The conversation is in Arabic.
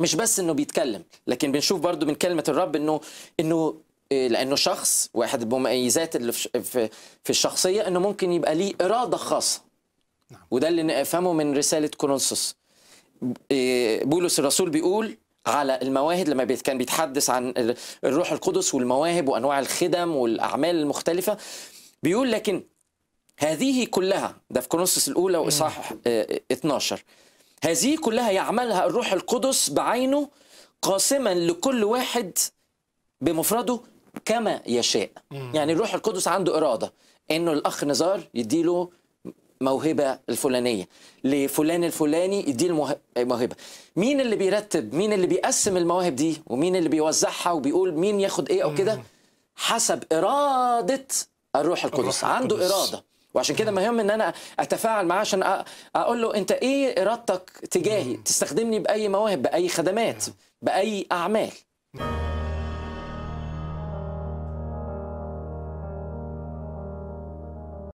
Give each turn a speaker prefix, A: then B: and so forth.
A: مش بس انه بيتكلم لكن بنشوف برضو من كلمه الرب انه انه آه، لانه شخص واحد بمميزات اللي في في الشخصيه انه ممكن يبقى ليه اراده خاصه نعم. وده اللي نفهمه من رساله كورنثوس آه، بولس الرسول بيقول على المواهب لما كان بيتحدث عن الروح القدس والمواهب وانواع الخدم والاعمال المختلفه بيقول لكن هذه كلها ده في كورنثوس الاولى واصحاح 12 آه، هذه كلها يعملها الروح القدس بعينه قاسما لكل واحد بمفرده كما يشاء مم. يعني الروح القدس عنده إرادة إنه الأخ نزار يديله موهبة الفلانية لفلان الفلاني يديله موهبة مين اللي بيرتب مين اللي بيقسم المواهب دي ومين اللي بيوزعها وبيقول مين ياخد إيه أو كده حسب إرادة الروح القدس الروح القدس. عنده إرادة وعشان كده مهم ان انا اتفاعل معاه عشان اقول له انت ايه ارادتك تجاهي تستخدمني باي مواهب باي خدمات باي اعمال